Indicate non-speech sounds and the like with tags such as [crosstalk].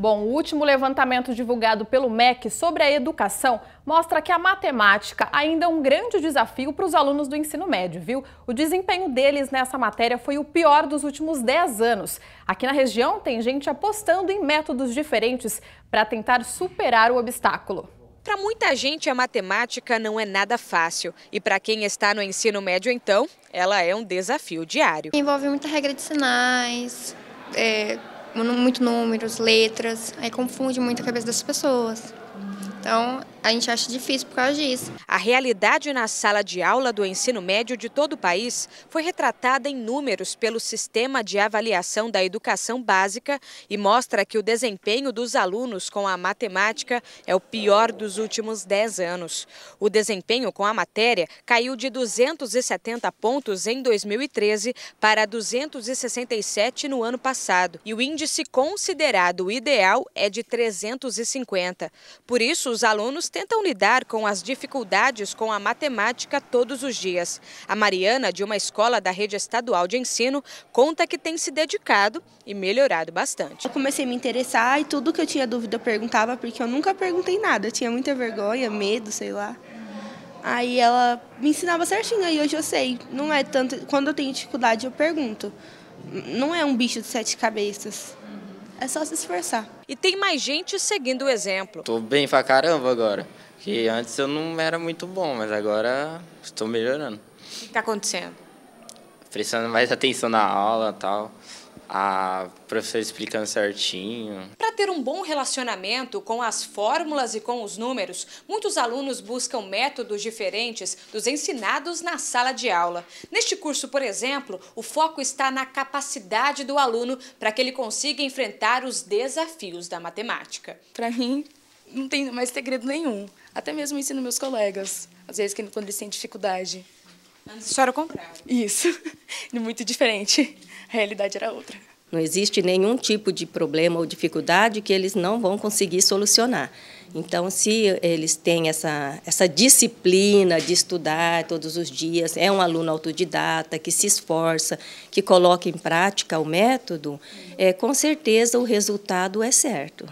Bom, o último levantamento divulgado pelo MEC sobre a educação mostra que a matemática ainda é um grande desafio para os alunos do ensino médio, viu? O desempenho deles nessa matéria foi o pior dos últimos 10 anos. Aqui na região tem gente apostando em métodos diferentes para tentar superar o obstáculo. Para muita gente, a matemática não é nada fácil. E para quem está no ensino médio, então, ela é um desafio diário. Envolve muita regra de sinais, é, muito números, letras, aí confunde muito a cabeça das pessoas. Então, a gente acha difícil por causa disso. A realidade na sala de aula do ensino médio de todo o país foi retratada em números pelo Sistema de Avaliação da Educação Básica e mostra que o desempenho dos alunos com a matemática é o pior dos últimos 10 anos. O desempenho com a matéria caiu de 270 pontos em 2013 para 267 no ano passado e o índice considerado ideal é de 350. Por isso, os alunos tentam lidar com as dificuldades com a matemática todos os dias. A Mariana, de uma escola da rede estadual de ensino, conta que tem se dedicado e melhorado bastante. Eu comecei a me interessar e tudo que eu tinha dúvida eu perguntava, porque eu nunca perguntei nada. Eu tinha muita vergonha, medo, sei lá. Aí ela me ensinava certinho, aí hoje eu sei. Não é tanto. Quando eu tenho dificuldade, eu pergunto. Não é um bicho de sete cabeças. É só se esforçar. E tem mais gente seguindo o exemplo. Tô bem pra caramba agora. Que antes eu não era muito bom, mas agora estou melhorando. O que está acontecendo? Prestando mais atenção na aula e tal a professora explicando certinho. Para ter um bom relacionamento com as fórmulas e com os números, muitos alunos buscam métodos diferentes dos ensinados na sala de aula. Neste curso, por exemplo, o foco está na capacidade do aluno para que ele consiga enfrentar os desafios da matemática. Para mim, não tem mais segredo nenhum, até mesmo ensino meus colegas, às vezes quando eles têm dificuldade. Antes a senhora Isso, [laughs] muito diferente. A realidade era outra. Não existe nenhum tipo de problema ou dificuldade que eles não vão conseguir solucionar. Então, se eles têm essa, essa disciplina de estudar todos os dias, é um aluno autodidata, que se esforça, que coloca em prática o método, é, com certeza o resultado é certo.